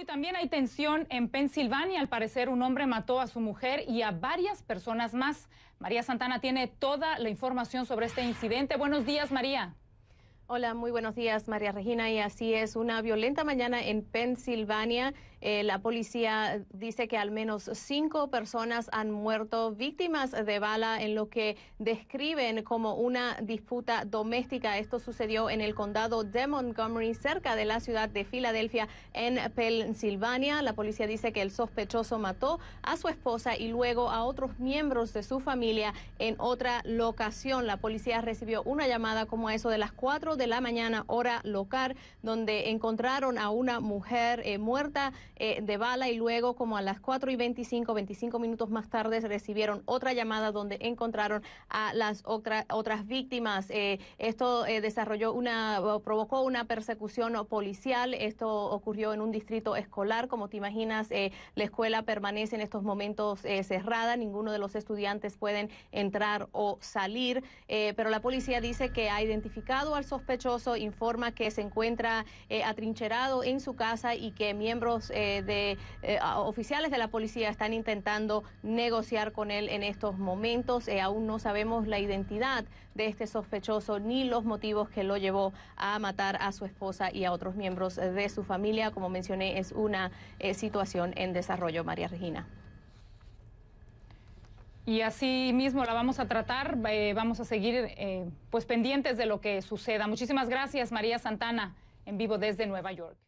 y también hay tensión en Pensilvania. Al parecer, un hombre mató a su mujer y a varias personas más. María Santana tiene toda la información sobre este incidente. Buenos días, María. Hola, muy buenos días, María Regina. Y así es, una violenta mañana en Pensilvania. Eh, la policía dice que al menos cinco personas han muerto víctimas de bala en lo que describen como una disputa doméstica. Esto sucedió en el condado de Montgomery, cerca de la ciudad de Filadelfia, en Pensilvania. La policía dice que el sospechoso mató a su esposa y luego a otros miembros de su familia en otra locación. La policía recibió una llamada como a eso de las cuatro de la mañana, hora local, donde encontraron a una mujer eh, muerta eh, de bala y luego como a las 4 y 25, 25 minutos más tarde recibieron otra llamada donde encontraron a las otras otras víctimas. Eh, esto desarrolló una, provocó una persecución policial. Esto ocurrió en un distrito escolar. Como te imaginas, la escuela permanece en estos momentos cerrada. Ninguno de los estudiantes pueden entrar o salir. pero la policía dice que ha identificado al sospechoso sospechoso informa que se encuentra eh, atrincherado en su casa y que miembros eh, de eh, oficiales de la policía están intentando negociar con él en estos momentos. aún no sabemos la identidad de este sospechoso ni los motivos que lo llevó a matar a su esposa y a otros miembros de su familia. Como mencioné, es una situación en desarrollo, María Regina y así mismo la vamos a tratar. Eh, vamos a seguir eh, pues pendientes de lo que suceda. Muchísimas gracias, María Santana, en vivo desde Nueva York.